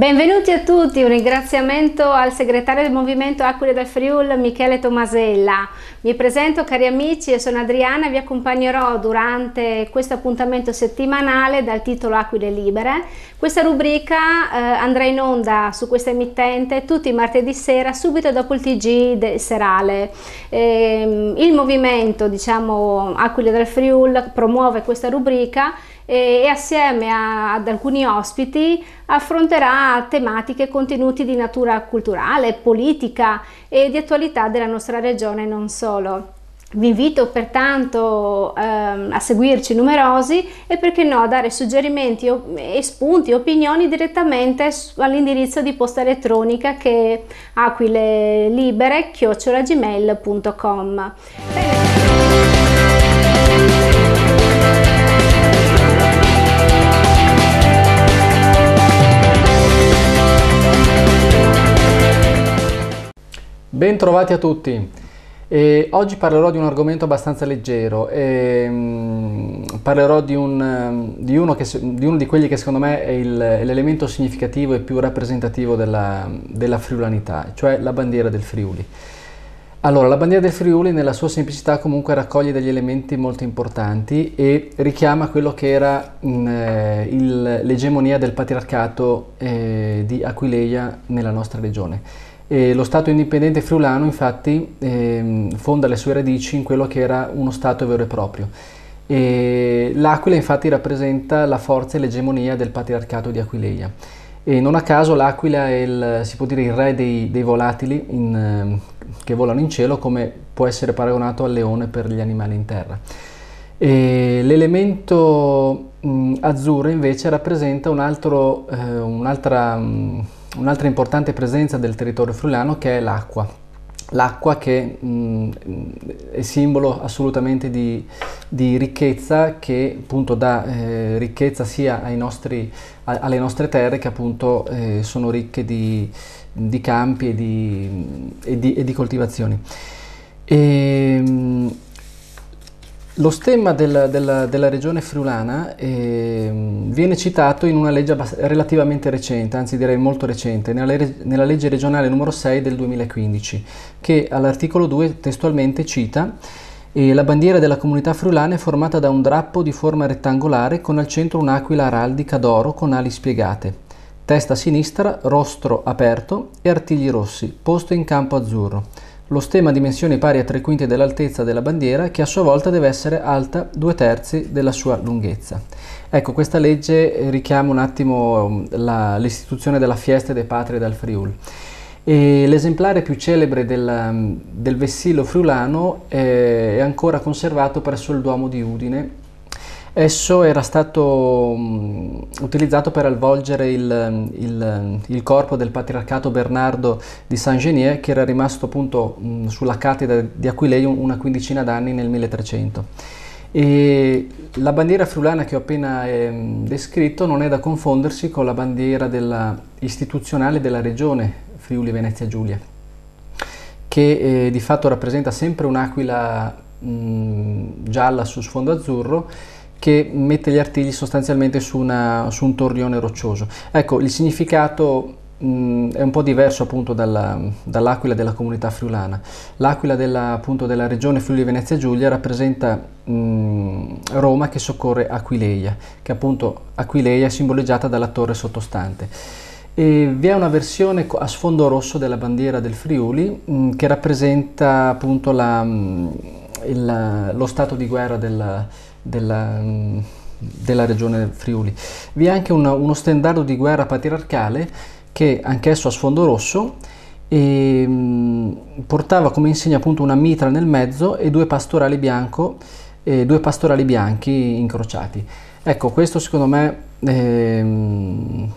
Benvenuti a tutti, un ringraziamento al segretario del Movimento Aquile del Friul, Michele Tomasella. Mi presento cari amici, sono Adriana e vi accompagnerò durante questo appuntamento settimanale dal titolo Aquile Libere. Questa rubrica eh, andrà in onda su questa emittente tutti i martedì sera, subito dopo il TG serale. Eh, il movimento, diciamo, Aquile del Friul promuove questa rubrica e, e assieme a, ad alcuni ospiti affronterà tematiche e contenuti di natura culturale, politica e di attualità della nostra regione e non solo. Vi invito pertanto ehm, a seguirci numerosi e perché no a dare suggerimenti e spunti, opinioni direttamente all'indirizzo di posta elettronica che è aquilelibere-gmail.com. Bentrovati a tutti. E oggi parlerò di un argomento abbastanza leggero, e, um, parlerò di, un, mm, di, uno che, di, uno di quelli che secondo me è, il, l'elemento significativo e più rappresentativo della, della, friulanità, cioè la bandiera del Friuli. Allora, la bandiera del Friuli nella sua semplicità comunque raccoglie degli elementi molto importanti e richiama quello che era mh, mm, eh, il, l'egemonia del patriarcato eh, di Aquileia nella nostra regione. E lo Stato indipendente friulano infatti ehm, fonda le sue radici in quello che era uno Stato vero e proprio. E L'Aquila infatti rappresenta la forza e l'egemonia del patriarcato di Aquileia. E non a caso l'Aquila è il, si può dire il re dei, dei volatili in, ehm, che volano in cielo come può essere paragonato al leone per gli animali in terra. E l'elemento mh, azzurro invece rappresenta un altro, eh, un'altra... Mh, un'altra importante presenza del territorio friulano che è l'acqua. L'acqua che mh, è simbolo assolutamente di, di ricchezza che appunto dà eh, ricchezza sia nostri, a, alle nostre terre che appunto eh, sono ricche di, di campi e di, e di e coltivazioni. E, ehm, lo stemma del, del, della regione friulana eh, viene citato in una legge relativamente recente, anzi direi molto recente, nella, nella legge regionale numero 6 del 2015, che all'articolo 2 testualmente cita e la bandiera della comunità friulana è formata da un drappo di forma rettangolare con al centro un'aquila araldica d'oro con ali spiegate, testa sinistra, rostro aperto e artigli rossi, posto in campo azzurro lo stemma a dimensioni pari a 3 quinti dell'altezza della bandiera che a sua volta deve essere alta 2 terzi della sua lunghezza. Ecco, questa legge eh, richiama un attimo um, la, l'istituzione della Fiesta dei Patri dal Friul. E l'esemplare più celebre del, um, del vessilo friulano eh, è ancora conservato presso il Duomo di Udine Esso era stato mm, utilizzato per avvolgere il, mm, il, mm, il, corpo del patriarcato Bernardo di Saint-Genier che era rimasto appunto sulla cattedra di Aquileium una quindicina d'anni nel 1300. E la bandiera friulana che ho appena ehm, descritto non è da confondersi con la bandiera della, istituzionale della regione Friuli Venezia Giulia, che eh, di fatto rappresenta sempre un'aquila mh, gialla su sfondo azzurro che mette gli artigli sostanzialmente su, una, su un torrione roccioso. Ecco, il significato mh, è un po' diverso appunto dalla, dall'aquila della comunità friulana. L'aquila della, appunto, della regione Friuli Venezia Giulia rappresenta mh, Roma che soccorre Aquileia, che appunto Aquileia è simboleggiata dalla torre sottostante. E vi è una versione a sfondo rosso della bandiera del Friuli mh, che rappresenta appunto la, il, lo stato di guerra del della, della regione Friuli. Vi è anche una, uno stendardo di guerra patriarcale che anch'esso a sfondo rosso e, ehm, portava come insegna appunto una mitra nel mezzo e due pastorali, bianco, e due pastorali bianchi incrociati. Ecco, questo secondo me è ehm,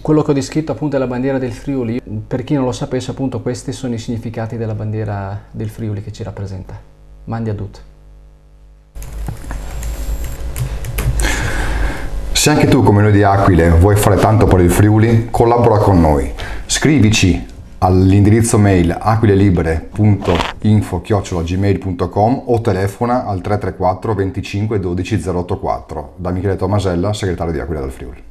quello che ho descritto appunto è la bandiera del Friuli. Per chi non lo sapesse, appunto, questi sono i significati della bandiera del Friuli che ci rappresenta. Mandi a Dut. Se anche tu, come noi di Aquile, vuoi fare tanto per il Friuli, collabora con noi. Scrivici all'indirizzo mail aquilelibere.info-gmail.com o telefona al 334 25 12 084 da Michele Tomasella, segretario di Aquila del Friuli.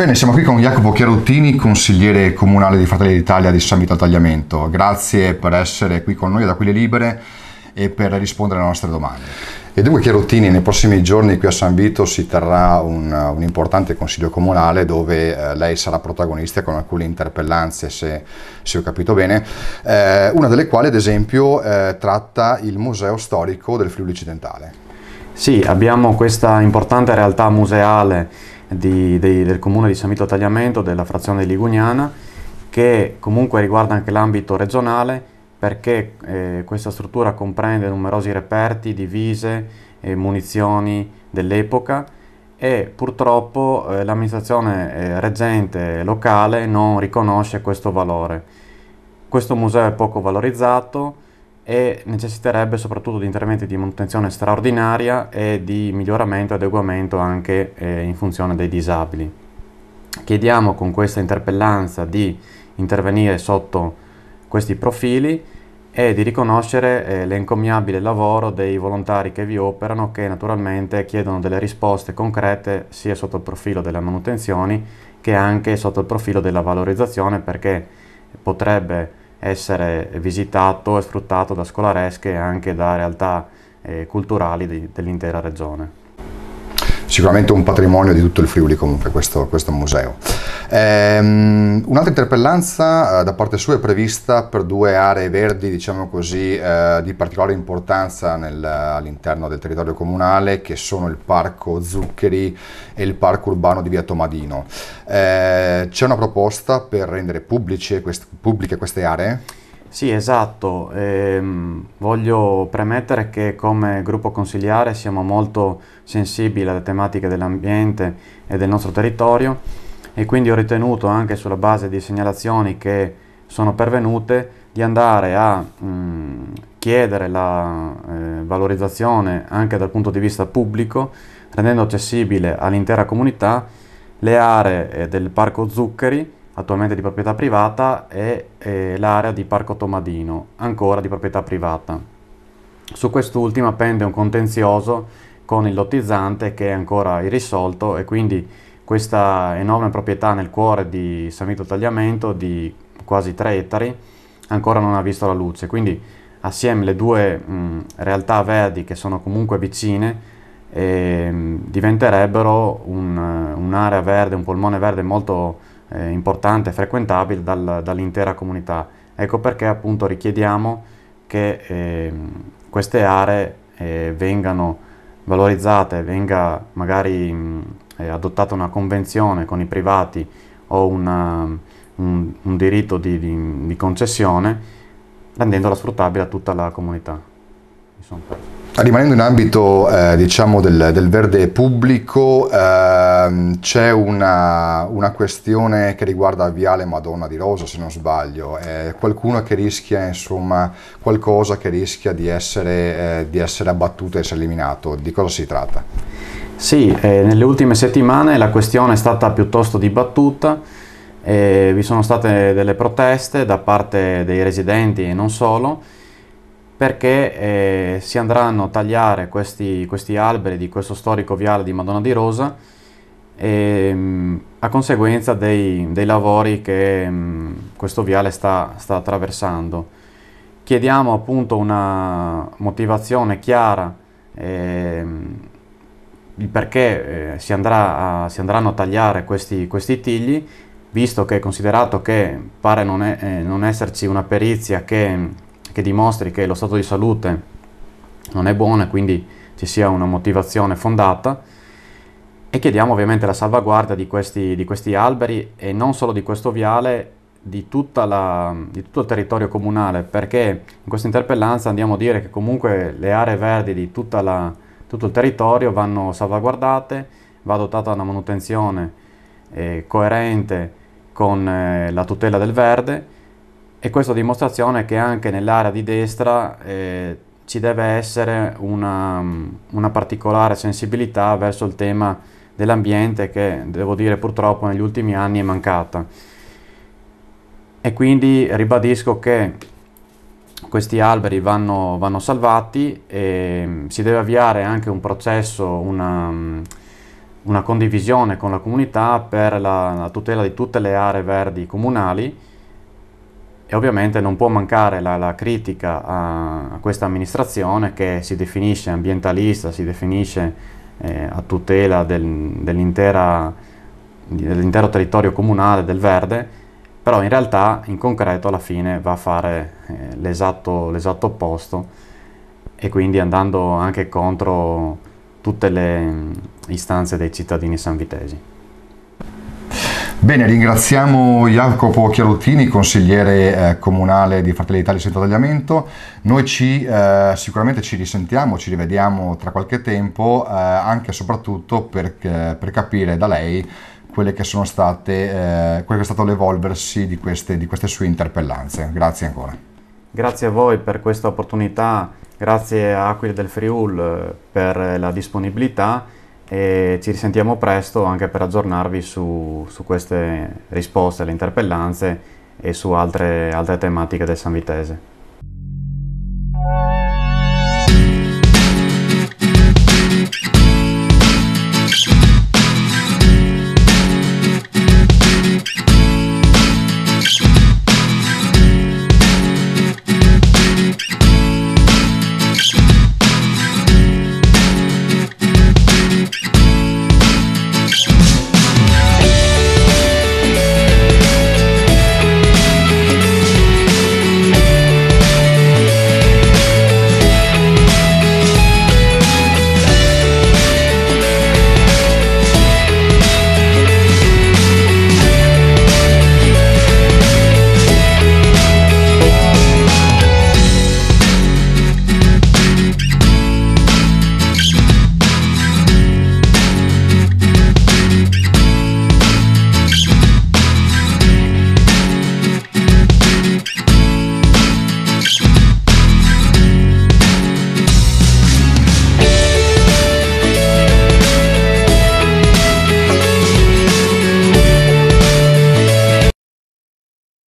Bene, siamo qui con Jacopo Chiarottini, consigliere comunale di Fratelli d'Italia di San Vito Tagliamento. Grazie per essere qui con noi ad Aquile Libere e per rispondere alle nostre domande. E dunque Chiarottini, nei prossimi giorni qui a San Vito si terrà un, un importante consiglio comunale dove eh, lei sarà protagonista con alcune interpellanze, se, se ho capito bene, eh, una delle quali ad esempio eh, tratta il museo storico del Friuli Occidentale. Sì, abbiamo questa importante realtà museale di, dei, del comune di Samito Tagliamento, della frazione Ligugnana, che comunque riguarda anche l'ambito regionale perché eh, questa struttura comprende numerosi reperti, divise, e munizioni dell'epoca e purtroppo eh, l'amministrazione eh, reggente locale non riconosce questo valore. Questo museo è poco valorizzato, e necessiterebbe soprattutto di interventi di manutenzione straordinaria e di miglioramento e adeguamento anche eh, in funzione dei disabili. Chiediamo con questa interpellanza di intervenire sotto questi profili e di riconoscere eh, l'encomiabile lavoro dei volontari che vi operano che naturalmente chiedono delle risposte concrete sia sotto il profilo delle manutenzioni che anche sotto il profilo della valorizzazione perché potrebbe essere visitato e sfruttato da scolaresche e anche da realtà eh, culturali di, dell'intera regione sicuramente un patrimonio di tutto il Friuli comunque questo, questo museo. Ehm, un'altra interpellanza eh, da parte sua è prevista per due aree verdi, diciamo così, eh, di particolare importanza nel, all'interno del territorio comunale, che sono il Parco Zuccheri e il Parco Urbano di Via Tomadino. Ehm, c'è una proposta per rendere pubblice, quest- pubbliche queste aree? Sì, esatto. Ehm, voglio premettere che come gruppo consigliare siamo molto sensibili alle tematiche dell'ambiente e del nostro territorio e quindi ho ritenuto anche sulla base di segnalazioni che sono pervenute di andare a mh, mm, chiedere la eh, valorizzazione anche dal punto di vista pubblico, rendendo accessibile all'intera comunità le aree eh, del parco Zuccheri attualmente di proprietà privata, è eh, l'area di Parco Tomadino, ancora di proprietà privata. Su quest'ultima pende un contenzioso con il lottizzante che è ancora irrisolto e quindi questa enorme proprietà nel cuore di San Vito Tagliamento di quasi 3 ettari ancora non ha visto la luce. Quindi assieme le due mh, realtà verdi che sono comunque vicine eh, diventerebbero un, un'area verde, un polmone verde molto eh, importante e frequentabile dal, dall'intera comunità. Ecco perché appunto richiediamo che eh, queste aree eh, vengano valorizzate, venga magari mh, eh, adottata una convenzione con i privati o una, un, un, diritto di, di, di concessione rendendola sfruttabile a tutta la comunità. Ah, rimanendo in ambito eh, diciamo del, del, verde pubblico, eh, c'è una, una, questione che riguarda Viale Madonna di Rosa, se non sbaglio, eh, qualcuno che rischia, insomma, qualcosa che rischia di essere, eh, di essere abbattuto e essere eliminato. Di cosa si tratta? Sì, eh, nelle ultime settimane la questione è stata piuttosto dibattuta, eh, vi sono state delle proteste da parte dei residenti e non solo perché eh, si andranno a tagliare questi, questi, alberi di questo storico viale di Madonna di Rosa e, ehm, a conseguenza dei, dei lavori che mh, mm, questo viale sta, sta, attraversando. Chiediamo appunto una motivazione chiara eh, il perché eh, si, andrà a, si, andranno a tagliare questi, questi tigli visto che considerato che pare non, è, eh, non esserci una perizia che che dimostri che lo stato di salute non è buono e quindi ci sia una motivazione fondata e chiediamo ovviamente la salvaguardia di questi, di questi alberi e non solo di questo viale, di, la, di, tutto il territorio comunale, perché in questa interpellanza andiamo a dire che comunque le aree verdi di la, tutto il territorio vanno salvaguardate, va adottata una manutenzione eh, coerente con eh, la tutela del verde e questo a dimostrazione che anche nell'area di destra eh, ci deve essere una, mm, una particolare sensibilità verso il tema dell'ambiente che devo dire purtroppo negli ultimi anni è mancata e quindi ribadisco che questi alberi vanno, vanno, salvati e mm, si deve avviare anche un processo, una, mm, una condivisione con la comunità per la, la tutela di tutte le aree verdi comunali e ovviamente non può mancare la, la critica a, a questa amministrazione che si definisce ambientalista, si definisce eh, a tutela del, dell'intero territorio comunale del verde, però in realtà in concreto alla fine va a fare eh, l'esatto, opposto e quindi andando anche contro tutte le mm, istanze dei cittadini sanvitesi. Bene, ringraziamo Jacopo Chiarottini, consigliere eh, comunale di Fratelli d'Italia Centro Tagliamento. Noi ci, eh, sicuramente ci risentiamo, ci rivediamo tra qualche tempo, eh, anche e soprattutto per, eh, per, capire da lei quelle che sono state, eh, quello che è stato l'evolversi di queste, di queste sue interpellanze. Grazie ancora. Grazie a voi per questa opportunità, grazie a Aquile del Friul per la disponibilità e ci risentiamo presto anche per aggiornarvi su, su queste risposte alle interpellanze e su altre, altre tematiche del San Vitese.